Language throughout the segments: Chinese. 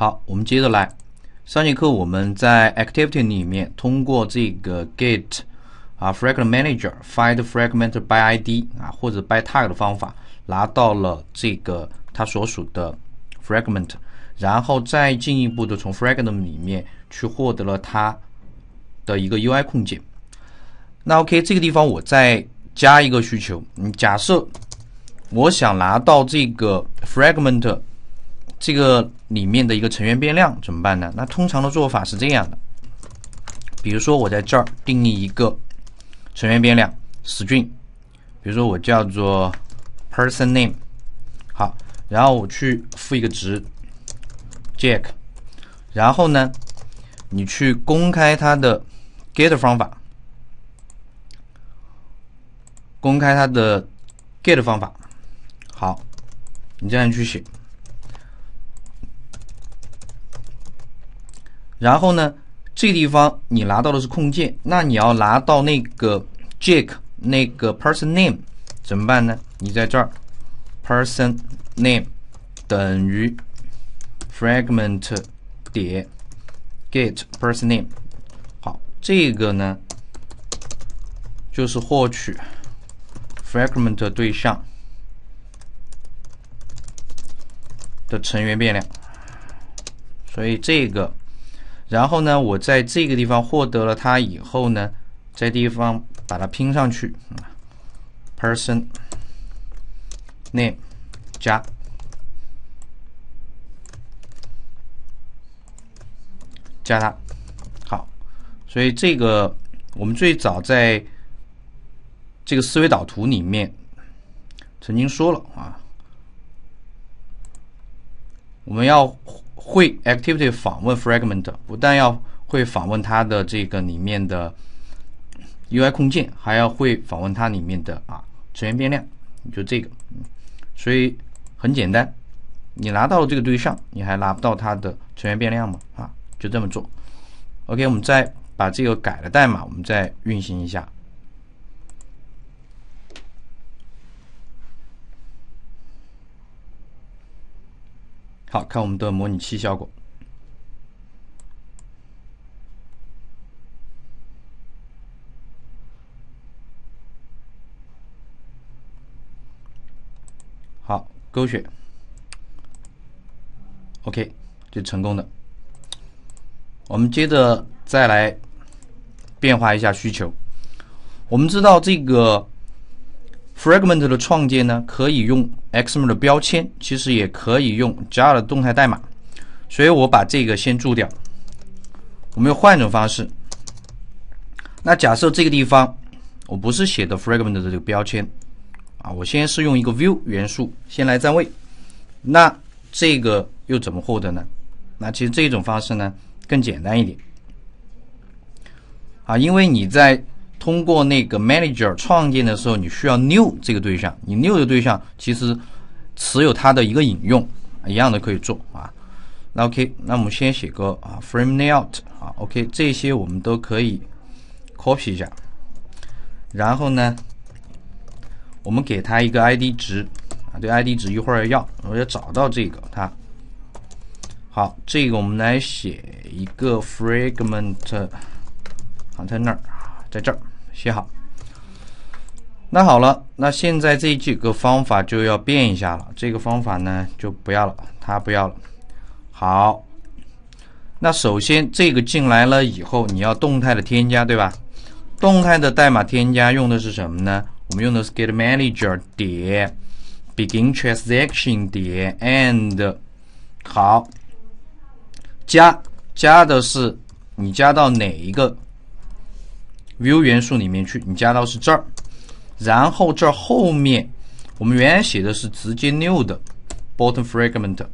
好，我们接着来。上节课我们在 Activity 里面通过这个 get 啊 Fragment Manager find Fragment by ID 啊或者 by Tag 的方法拿到了这个它所属的 Fragment，然后再进一步的从 Fragment 里面去获得了它的一个 UI 控件。那 OK，这个地方我再加一个需求，假设我想拿到这个 Fragment。这个里面的一个成员变量怎么办呢？那通常的做法是这样的，比如说我在这儿定义一个成员变量 string，比如说我叫做 person name，好，然后我去赋一个值 jack，然后呢，你去公开它的 get 方法，公开它的 get 方法，好，你这样去写。然后呢，这地方你拿到的是控件，那你要拿到那个 Jack 那个 person name 怎么办呢？你在这儿，person name 等于 fragment 点 get person name。好，这个呢就是获取 fragment 对象的成员变量，所以这个。然后呢，我在这个地方获得了它以后呢，在地方把它拼上去 p e r s o n name 加加它，好，所以这个我们最早在这个思维导图里面曾经说了啊，我们要。会 activity 访问 fragment，不但要会访问它的这个里面的 UI 控件，还要会访问它里面的啊成员变量，就这个。所以很简单，你拿到了这个对象，你还拿不到它的成员变量吗？啊，就这么做。OK，我们再把这个改了代码，我们再运行一下。好看我们的模拟器效果，好勾选，OK 就成功的。我们接着再来变化一下需求。我们知道这个。fragment 的创建呢，可以用 XML 的标签，其实也可以用 Java 的动态代码。所以我把这个先注掉。我们换一种方式。那假设这个地方我不是写的 fragment 的这个标签啊，我先是用一个 View 元素先来占位。那这个又怎么获得呢？那其实这种方式呢更简单一点啊，因为你在通过那个 manager 创建的时候，你需要 new 这个对象，你 new 的对象其实持有它的一个引用，一样的可以做啊。那 OK，那我们先写个啊 frame layout 啊 OK，这些我们都可以 copy 一下。然后呢，我们给它一个 ID 值啊，对 ID 值一会儿要，我要找到这个它。好，这个我们来写一个 fragment，好在那儿，在这儿。写好。那好了，那现在这几个方法就要变一下了。这个方法呢就不要了，它不要了。好，那首先这个进来了以后，你要动态的添加，对吧？动态的代码添加用的是什么呢？我们用的是 g e t Manager 点 Begin Transaction 点 End。好，加加的是你加到哪一个？View 元素里面去，你加到是这儿，然后这后面，我们原来写的是直接 new 的 b o t t o m f r a g m e n t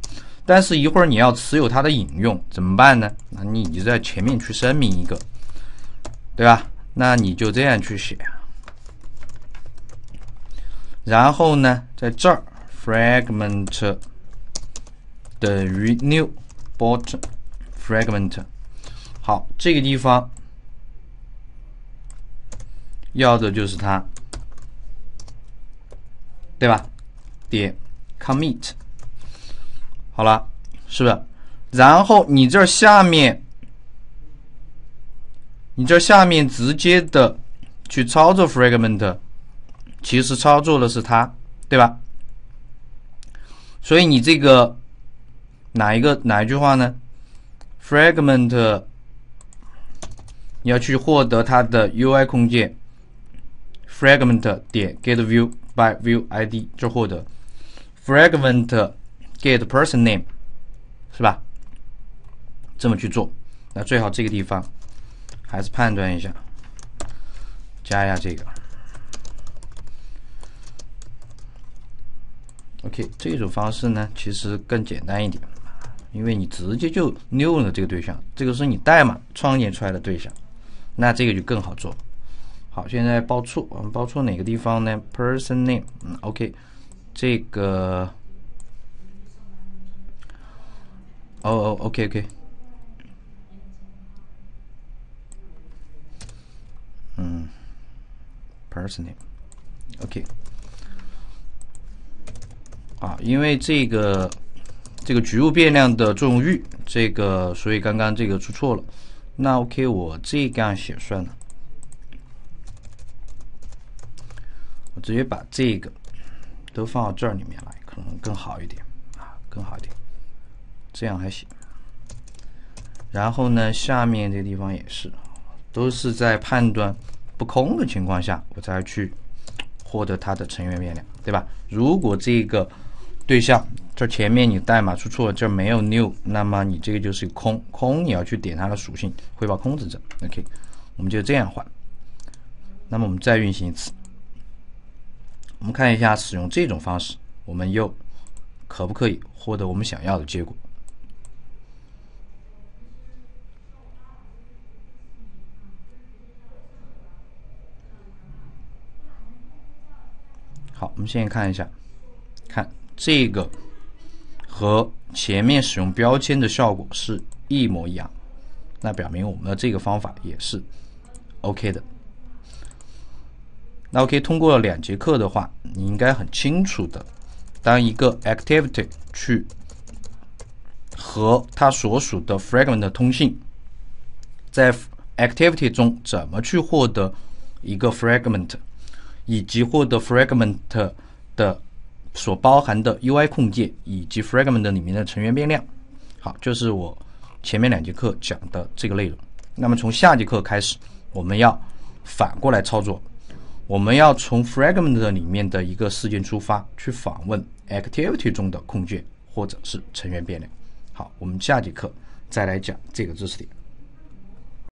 但是一会儿你要持有它的引用怎么办呢？那你就在前面去声明一个，对吧？那你就这样去写，然后呢，在这儿 Fragment 等于 new b u t t o m f r a g m e n t 好，这个地方。要的就是它，对吧？点 commit，好了，是不是？然后你这下面，你这下面直接的去操作 fragment，其实操作的是它，对吧？所以你这个哪一个哪一句话呢？fragment，你要去获得它的 UI 空间。fragment 点 get view by view id 就获得 fragment get person name 是吧？这么去做，那最好这个地方还是判断一下，加一下这个。OK，这种方式呢其实更简单一点，因为你直接就 new 了这个对象，这个是你代码创建出来的对象，那这个就更好做。好，现在报错，我们报错哪个地方呢？person name，嗯，OK，这个，哦，OK，OK，嗯，person name，OK，啊，因为这个这个局部变量的作用域，这个，所以刚刚这个出错了。那 OK，我这样写算了。我直接把这个都放到这儿里面来，可能更好一点啊，更好一点，这样还行。然后呢，下面这地方也是，都是在判断不空的情况下，我才去获得它的成员变量，对吧？如果这个对象这前面你代码出错了，这没有 new，那么你这个就是空，空你要去点它的属性，汇报空值者。OK，我们就这样换。那么我们再运行一次。我们看一下使用这种方式，我们又可不可以获得我们想要的结果？好，我们现在看一下，看这个和前面使用标签的效果是一模一样，那表明我们的这个方法也是 OK 的。那我可以通过两节课的话，你应该很清楚的，当一个 activity 去和它所属的 fragment 通信，在 activity 中怎么去获得一个 fragment，以及获得 fragment 的所包含的 UI 控件以及 fragment 里面的成员变量。好，就是我前面两节课讲的这个内容。那么从下节课开始，我们要反过来操作。我们要从 fragment 里面的一个事件出发，去访问 activity 中的控件或者是成员变量。好，我们下节课再来讲这个知识点。